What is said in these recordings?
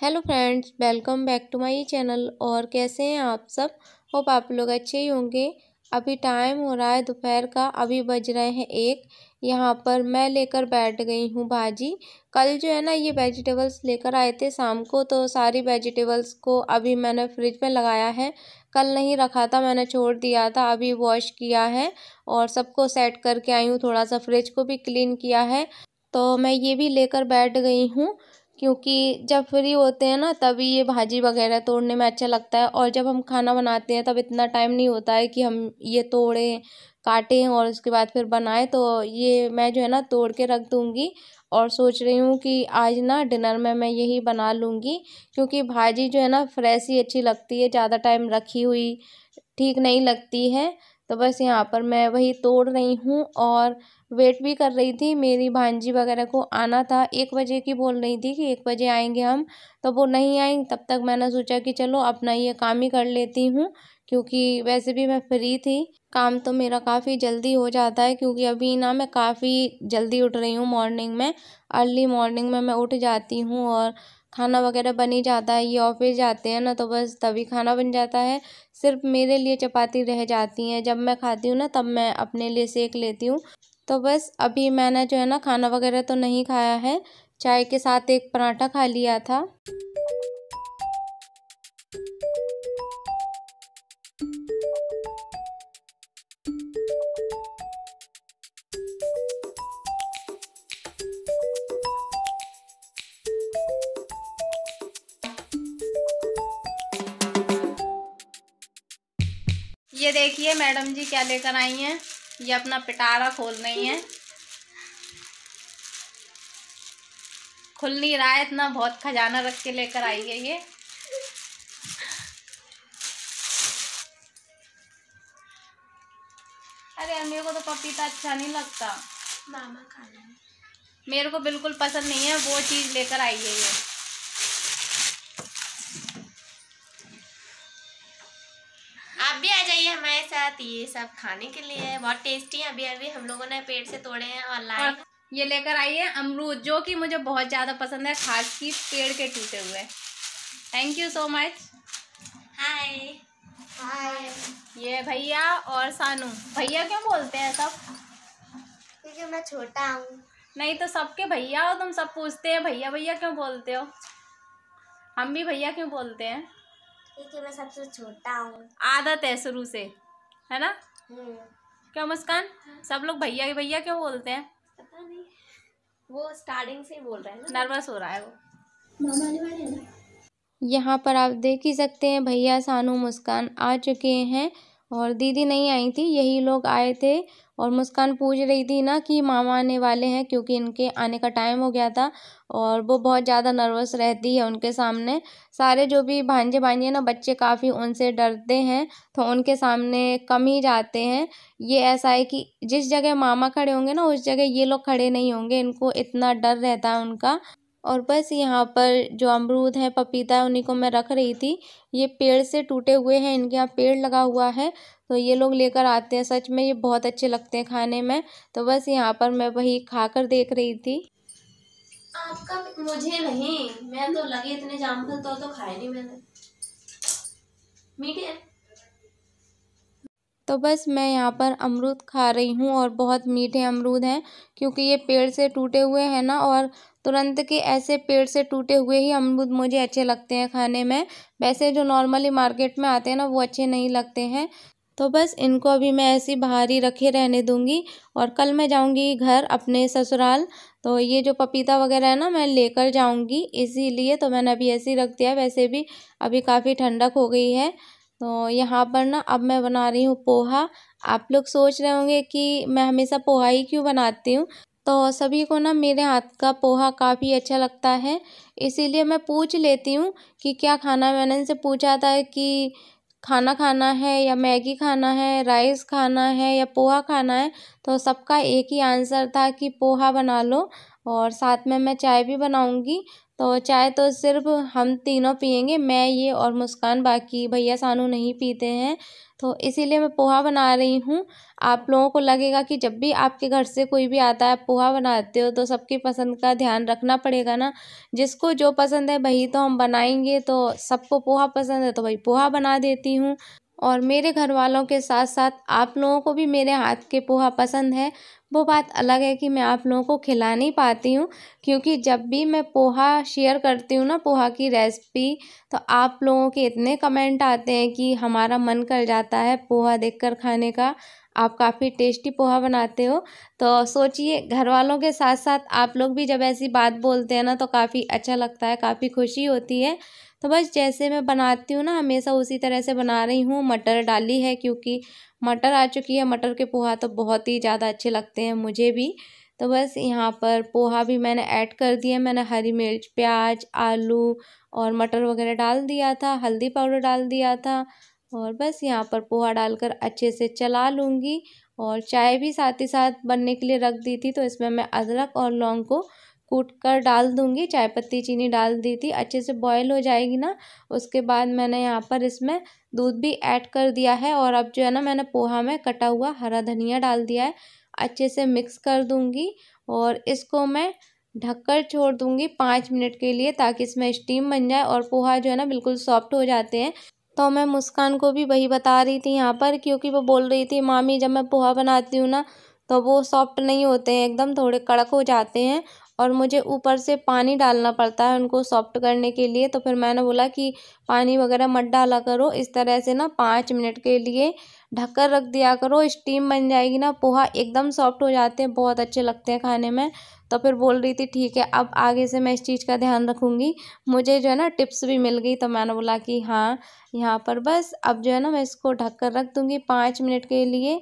Hello friends welcome back to my channel और कैसे हैं आप सब होप आप लोग अच्छे ही होंगे अभी टाइम हो रहा है दोपहर का अभी बज रहे हैं एक यहाँ पर मैं लेकर बैठ गई हूँ भाजी कल जो है ना ये वेजिटेबल्स लेकर आए थे शाम को तो सारी वेजिटेबल्स को अभी मैंने फ्रिज में लगाया है कल नहीं रखा था मैंने छोड़ दिया था अभी वॉश किया है और सबको सेट करके आई हूँ थोड़ा सा फ्रिज को भी क्लीन किया है तो मैं ये भी लेकर बैठ गई हूँ क्योंकि जब फ्री होते हैं ना तभी ये भाजी वगैरह तोड़ने में अच्छा लगता है और जब हम खाना बनाते हैं तब इतना टाइम नहीं होता है कि हम ये तोड़ें काटें और उसके बाद फिर बनाएं तो ये मैं जो है ना तोड़ के रख दूँगी और सोच रही हूँ कि आज ना डिनर में मैं यही बना लूँगी क्योंकि भाजी जो है ना फ्रेश ही अच्छी लगती है ज़्यादा टाइम रखी हुई ठीक नहीं लगती है तो बस यहाँ पर मैं वही तोड़ रही हूँ और वेट भी कर रही थी मेरी भांजी वगैरह को आना था एक बजे की बोल रही थी कि एक बजे आएंगे हम तो वो नहीं आई तब तक मैंने सोचा कि चलो अपना ये काम ही कर लेती हूँ क्योंकि वैसे भी मैं फ्री थी काम तो मेरा काफ़ी जल्दी हो जाता है क्योंकि अभी ना मैं काफ़ी जल्दी उठ रही हूँ मॉर्निंग में अर्ली मॉर्निंग में मैं उठ जाती हूँ और खाना वगैरह बन ही जाता है ये ऑफिस जाते हैं ना तो बस तभी खाना बन जाता है सिर्फ मेरे लिए चपाती रह जाती हैं जब मैं खाती हूँ ना तब मैं अपने लिए सेक लेती हूँ तो बस अभी मैंने जो है ना खाना वगैरह तो नहीं खाया है चाय के साथ एक पराठा खा लिया था देखिए मैडम जी क्या लेकर आई हैं ये अपना पिटारा खोल रही हैं खुल नहीं रहा है इतना बहुत खजाना रख के लेकर आई है ये अरे अम्मी को तो पपीता अच्छा नहीं लगता मामा खाना मेरे को बिल्कुल पसंद नहीं है वो चीज़ लेकर आई है ये साथ ये सब खाने के लिए है बहुत टेस्टी है अभी अभी हम लोगों ने पेड़ से तोड़े हैं और लाए हाँ, ये लेकर आई है अमरूद जो कि मुझे बहुत ज़्यादा पसंद है खास की पेड़ के टूटे हुए thank you so much hi hi ये भैया और सानू भैया क्यों बोलते हैं सब क्योंकि मैं छोटा हूँ नहीं तो सबके भैया हो तुम सब पूछते हैं भैया भैया क्यों बोलते हो हम भी भैया क्यों बोलते हैं क्योंकि मैं सबसे छोटा हूँ आदत है शुरू से है ना हम्म। क्या मुस्कान हाँ। सब लोग भैया भैया क्यों बोलते हैं पता नहीं वो स्टार्टिंग से बोल रहे हैं नर्वस हो रहा है वो हैं यहाँ पर आप देख ही सकते हैं भैया सानू मुस्कान आ चुके हैं और दीदी नहीं आई थी यही लोग आए थे और मुस्कान पूछ रही थी ना कि मामा आने वाले हैं क्योंकि इनके आने का टाइम हो गया था और वो बहुत ज़्यादा नर्वस रहती है उनके सामने सारे जो भी भांजे भांजे ना बच्चे काफ़ी उनसे डरते हैं तो उनके सामने कम ही जाते हैं ये ऐसा है कि जिस जगह मामा खड़े होंगे ना उस जगह ये लोग खड़े नहीं होंगे इनको इतना डर रहता है उनका और बस यहाँ पर जो अमरूद है पपीता है उन्हीं को मैं रख रही थी ये पेड़ से टूटे हुए हैं इनके यहाँ पेड़ लगा हुआ है तो ये लोग लेकर आते हैं सच में ये बहुत अच्छे लगते हैं खाने में तो बस यहाँ पर मैं वही खा कर देख रही थी आपका मुझे नहीं मैं तो लगे इतने जामफल तो तो खाए नहीं मैंने मीठे तो बस मैं यहाँ पर अमरूद खा रही हूँ और बहुत मीठे अमरूद हैं क्योंकि ये पेड़ से टूटे हुए हैं ना और तुरंत के ऐसे पेड़ से टूटे हुए ही अमरूद मुझे अच्छे लगते हैं खाने में वैसे जो नॉर्मली मार्केट में आते हैं ना वो अच्छे नहीं लगते हैं तो बस इनको अभी मैं ऐसे बाहर ही रखे रहने दूंगी और कल मैं जाऊंगी घर अपने ससुराल तो ये जो पपीता वगैरह है ना मैं लेकर जाऊंगी इसीलिए तो मैंने अभी ऐसे ही रख दिया वैसे भी अभी काफ़ी ठंडक हो गई है तो यहाँ पर ना अब मैं बना रही हूँ पोहा आप लोग सोच रहे होंगे कि मैं हमेशा पोहा ही क्यों बनाती हूँ तो सभी को ना मेरे हाथ का पोहा काफ़ी अच्छा लगता है इसीलिए मैं पूछ लेती हूँ कि क्या खाना मैंने इनसे पूछा था कि खाना खाना है या मैगी खाना है राइस खाना है या पोहा खाना है तो सबका एक ही आंसर था कि पोहा बना लो और साथ में मैं चाय भी बनाऊँगी तो चाय तो सिर्फ हम तीनों पियेंगे मैं ये और मुस्कान बाकी भैया सानू नहीं पीते हैं तो इसीलिए मैं पोहा बना रही हूँ आप लोगों को लगेगा कि जब भी आपके घर से कोई भी आता है पोहा बनाते हो तो सबकी पसंद का ध्यान रखना पड़ेगा ना जिसको जो पसंद है वही तो हम बनाएंगे तो सबको पोहा पसंद है तो भाई पोहा बना देती हूँ और मेरे घर वालों के साथ साथ आप लोगों को भी मेरे हाथ के पोहा पसंद है वो बात अलग है कि मैं आप लोगों को खिला नहीं पाती हूँ क्योंकि जब भी मैं पोहा शेयर करती हूँ ना पोहा की रेसिपी तो आप लोगों के इतने कमेंट आते हैं कि हमारा मन कर जाता है पोहा देखकर खाने का आप काफ़ी टेस्टी पोहा बनाते हो तो सोचिए घर वालों के साथ साथ आप लोग भी जब ऐसी बात बोलते हैं ना तो काफ़ी अच्छा लगता है काफ़ी खुशी होती है तो बस जैसे मैं बनाती हूँ ना हमेशा उसी तरह से बना रही हूँ मटर डाली है क्योंकि मटर आ चुकी है मटर के पोहा तो बहुत ही ज़्यादा अच्छे लगते हैं मुझे भी तो बस यहाँ पर पोहा भी मैंने ऐड कर दिया मैंने हरी मिर्च प्याज आलू और मटर वगैरह डाल दिया था हल्दी पाउडर डाल दिया था और बस यहाँ पर पोहा डालकर अच्छे से चला लूँगी और चाय भी साथ ही साथ बनने के लिए रख दी थी तो इसमें मैं अदरक और लौंग को कूट कर डाल दूँगी चाय पत्ती चीनी डाल दी थी अच्छे से बॉयल हो जाएगी ना उसके बाद मैंने यहाँ पर इसमें दूध भी ऐड कर दिया है और अब जो है ना मैंने पोहा में कटा हुआ हरा धनिया डाल दिया है अच्छे से मिक्स कर दूँगी और इसको मैं ढककर छोड़ दूंगी पाँच मिनट के लिए ताकि इसमें स्टीम बन जाए और पोहा जो है ना बिल्कुल सॉफ्ट हो जाते हैं तो मैं मुस्कान को भी वही बता रही थी यहाँ पर क्योंकि वो बोल रही थी मामी जब मैं पोहा बनाती हूँ ना तो वो सॉफ्ट नहीं होते हैं एकदम थोड़े कड़क हो जाते हैं और मुझे ऊपर से पानी डालना पड़ता है उनको सॉफ्ट करने के लिए तो फिर मैंने बोला कि पानी वगैरह मत डाला करो इस तरह से ना पाँच मिनट के लिए ढककर रख दिया करो स्टीम बन जाएगी ना पोहा एकदम सॉफ्ट हो जाते हैं बहुत अच्छे लगते हैं खाने में तो फिर बोल रही थी ठीक है अब आगे से मैं इस चीज़ का ध्यान रखूँगी मुझे जो है ना टिप्स भी मिल गई तो मैंने बोला कि हाँ यहाँ पर बस अब जो है ना मैं इसको ढक कर रख दूँगी पाँच मिनट के लिए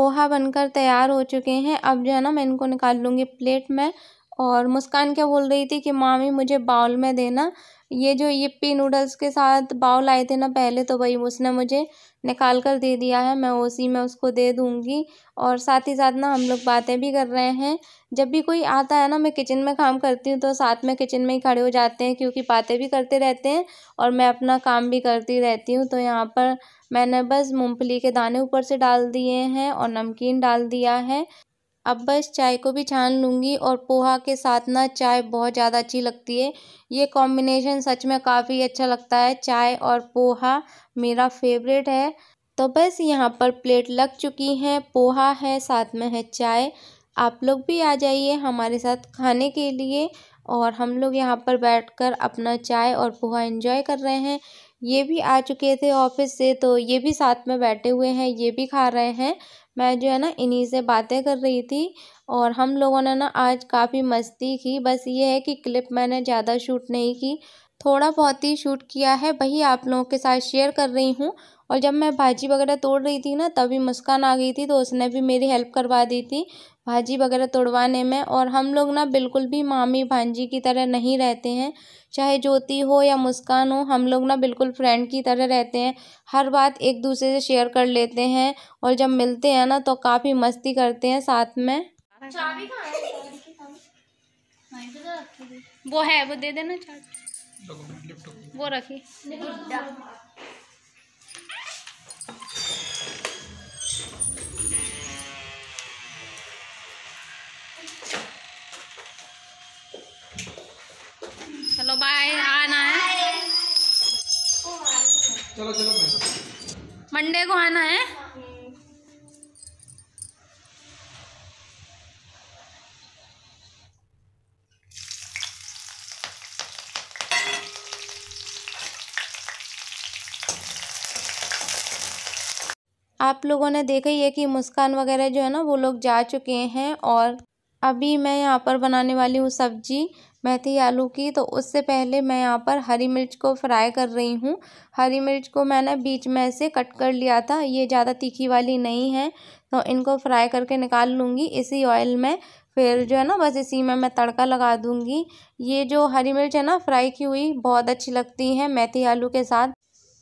पोहा बनकर तैयार हो चुके हैं अब जो है ना मैं इनको निकाल लूँगी प्लेट में और मुस्कान क्या बोल रही थी कि मामी मुझे बाउल में देना ये जो यिप्पी नूडल्स के साथ बाउल आए थे ना पहले तो वही उसने मुझे निकाल कर दे दिया है मैं उसी में उसको दे दूँगी और साथ ही साथ ना हम लोग बातें भी कर रहे हैं जब भी कोई आता है ना मैं किचन में काम करती हूँ तो साथ में किचन में ही खड़े हो जाते हैं क्योंकि बातें भी करते रहते हैं और मैं अपना काम भी करती रहती हूँ तो यहाँ पर मैंने बस मूंगफली के दाने ऊपर से डाल दिए हैं और नमकीन डाल दिया है अब बस चाय को भी छान लूँगी और पोहा के साथ ना चाय बहुत ज़्यादा अच्छी लगती है ये कॉम्बिनेशन सच में काफ़ी अच्छा लगता है चाय और पोहा मेरा फेवरेट है तो बस यहाँ पर प्लेट लग चुकी हैं पोहा है साथ में है चाय आप लोग भी आ जाइए हमारे साथ खाने के लिए और हम लोग यहाँ पर बैठकर अपना चाय और पोहा एंजॉय कर रहे हैं ये भी आ चुके थे ऑफिस से तो ये भी साथ में बैठे हुए हैं ये भी खा रहे हैं मैं जो है ना इन्हीं से बातें कर रही थी और हम लोगों ने ना आज काफ़ी मस्ती की बस ये है कि क्लिप मैंने ज़्यादा शूट नहीं की थोड़ा बहुत ही शूट किया है वही आप लोगों के साथ शेयर कर रही हूँ और जब मैं भाजी वगैरह तोड़ रही थी ना तभी मुस्कान आ गई थी तो उसने भी मेरी हेल्प करवा दी थी भाजी वगैरह तोड़वाने में और हम लोग ना बिल्कुल भी मामी भांजी की तरह नहीं रहते हैं चाहे ज्योति हो या मुस्कान हो हम लोग ना बिल्कुल फ्रेंड की तरह रहते हैं हर बात एक दूसरे से शेयर कर लेते हैं और जब मिलते हैं ना तो काफ़ी मस्ती करते हैं साथ में वो है वो दे देना चाहिए वो रखिए चलो बाय आना है चलो चलो मंडे को आना है आप लोगों ने देखा ही है कि मुस्कान वगैरह जो है ना वो लोग जा चुके हैं और अभी मैं यहाँ पर बनाने वाली हूँ सब्जी मेथी आलू की तो उससे पहले मैं यहाँ पर हरी मिर्च को फ्राई कर रही हूँ हरी मिर्च को मैंने बीच में से कट कर लिया था ये ज़्यादा तीखी वाली नहीं है तो इनको फ्राई करके निकाल लूँगी इसी ऑयल में फिर जो है ना बस इसी में मैं तड़का लगा दूँगी ये जो हरी मिर्च है ना फ्राई की हुई बहुत अच्छी लगती है मेथी आलू के साथ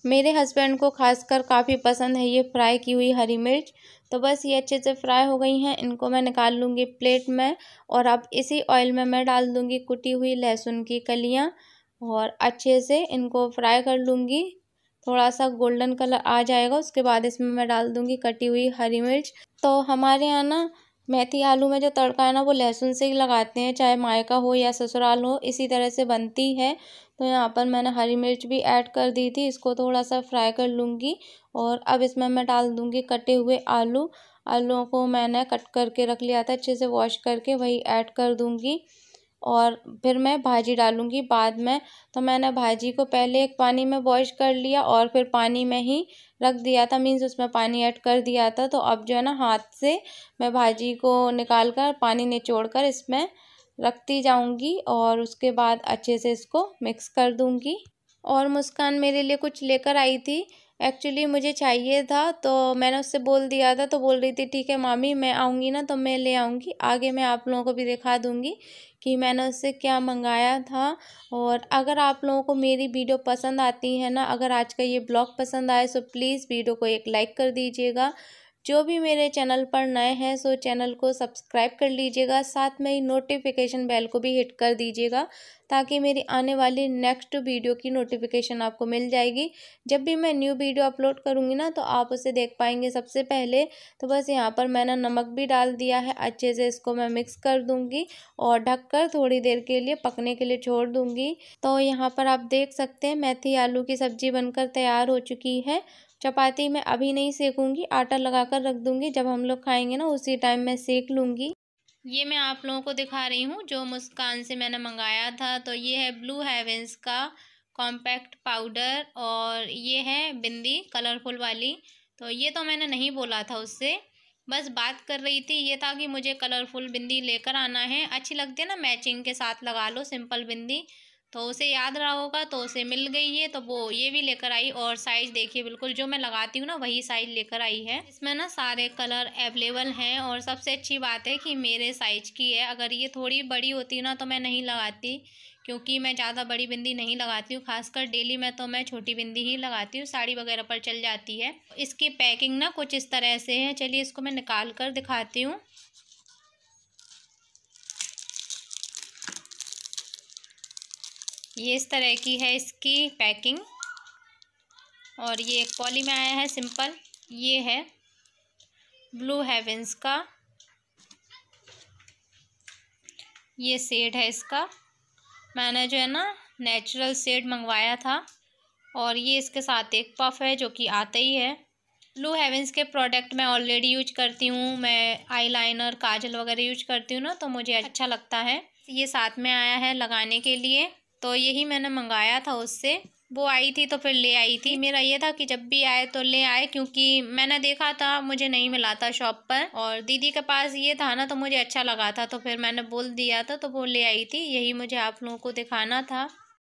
मेरे हस्बैंड को खासकर काफ़ी पसंद है ये फ्राई की हुई हरी मिर्च तो बस ये अच्छे से फ्राई हो गई हैं इनको मैं निकाल लूँगी प्लेट में और अब इसी ऑयल में मैं डाल दूँगी कुटी हुई लहसुन की कलियाँ और अच्छे से इनको फ्राई कर लूँगी थोड़ा सा गोल्डन कलर आ जाएगा उसके बाद इसमें मैं डाल दूँगी कटी हुई हरी मिर्च तो हमारे यहाँ ना मेथी आलू में जो तड़का है ना वो लहसुन से ही लगाते हैं चाहे मायका हो या ससुराल हो इसी तरह से बनती है तो यहाँ पर मैंने हरी मिर्च भी ऐड कर दी थी इसको थोड़ा सा फ्राई कर लूँगी और अब इसमें मैं डाल दूँगी कटे हुए आलू आलूओं को मैंने कट करके रख लिया था अच्छे से वॉश करके वही ऐड कर दूँगी और फिर मैं भाजी डालूँगी बाद में तो मैंने भाजी को पहले एक पानी में बॉइश कर लिया और फिर पानी में ही रख दिया था मीन्स उसमें पानी ऐड कर दिया था तो अब जो है ना हाथ से मैं भाजी को निकाल कर पानी निचोड़ कर इसमें रखती जाऊँगी और उसके बाद अच्छे से इसको मिक्स कर दूँगी और मुस्कान मेरे लिए कुछ लेकर आई थी एक्चुअली मुझे चाहिए था तो मैंने उससे बोल दिया था तो बोल रही थी ठीक है मामी मैं आऊँगी ना तो मैं ले आऊँगी आगे मैं आप लोगों को भी दिखा दूँगी कि मैंने उससे क्या मंगाया था और अगर आप लोगों को मेरी वीडियो पसंद आती है ना अगर आज का ये ब्लॉग पसंद आए तो प्लीज़ वीडियो को एक लाइक कर दीजिएगा जो भी मेरे चैनल पर नए हैं सो चैनल को सब्सक्राइब कर लीजिएगा साथ में ही नोटिफिकेशन बेल को भी हिट कर दीजिएगा ताकि मेरी आने वाली नेक्स्ट वीडियो की नोटिफिकेशन आपको मिल जाएगी जब भी मैं न्यू वीडियो अपलोड करूँगी ना तो आप उसे देख पाएंगे सबसे पहले तो बस यहाँ पर मैंने नमक भी डाल दिया है अच्छे से इसको मैं मिक्स कर दूँगी और ढक कर थोड़ी देर के लिए पकने के लिए छोड़ दूँगी तो यहाँ पर आप देख सकते हैं मेथी आलू की सब्जी बनकर तैयार हो चुकी है चपाती मैं अभी नहीं सेकूंगी आटा लगा कर रख दूँगी जब हम लोग खाएंगे ना उसी टाइम मैं सेक लूँगी ये मैं आप लोगों को दिखा रही हूँ जो मुस्कान से मैंने मंगाया था तो ये है ब्लू हेवेंस का कॉम्पैक्ट पाउडर और ये है बिंदी कलरफुल वाली तो ये तो मैंने नहीं बोला था उससे बस बात कर रही थी ये था कि मुझे कलरफुल बिंदी लेकर आना है अच्छी लगती है ना मैचिंग के साथ लगा लो सिंपल बिंदी तो उसे याद रहा होगा तो उसे मिल गई है तो वो ये भी लेकर आई और साइज़ देखिए बिल्कुल जो मैं लगाती हूँ ना वही साइज़ लेकर आई है इसमें ना सारे कलर अवेलेबल हैं और सबसे अच्छी बात है कि मेरे साइज़ की है अगर ये थोड़ी बड़ी होती ना तो मैं नहीं लगाती क्योंकि मैं ज़्यादा बड़ी बिंदी नहीं लगाती हूँ खासकर डेली में तो मैं छोटी बिंदी ही लगाती हूँ साड़ी वगैरह पर चल जाती है इसकी पैकिंग ना कुछ इस तरह से है चलिए इसको मैं निकाल कर दिखाती हूँ ये इस तरह की है इसकी पैकिंग और ये एक पॉली में आया है सिंपल ये है ब्लू हेवेंस का ये सेड है इसका मैंने जो है ना नेचुरल सेड मंगवाया था और ये इसके साथ एक पफ है जो कि आता ही है ब्लू हेवेंस के प्रोडक्ट मैं ऑलरेडी यूज करती हूँ मैं आईलाइनर काजल वगैरह यूज करती हूँ ना तो मुझे अच्छा लगता है ये साथ में आया है लगाने के लिए तो यही मैंने मंगाया था उससे वो आई थी तो फिर ले आई थी मेरा ये था कि जब भी आए तो ले आए क्योंकि मैंने देखा था मुझे नहीं मिला था शॉप पर और दीदी के पास ये था ना तो मुझे अच्छा लगा था तो फिर मैंने बोल दिया था तो वो ले आई थी यही मुझे आप लोगों को दिखाना था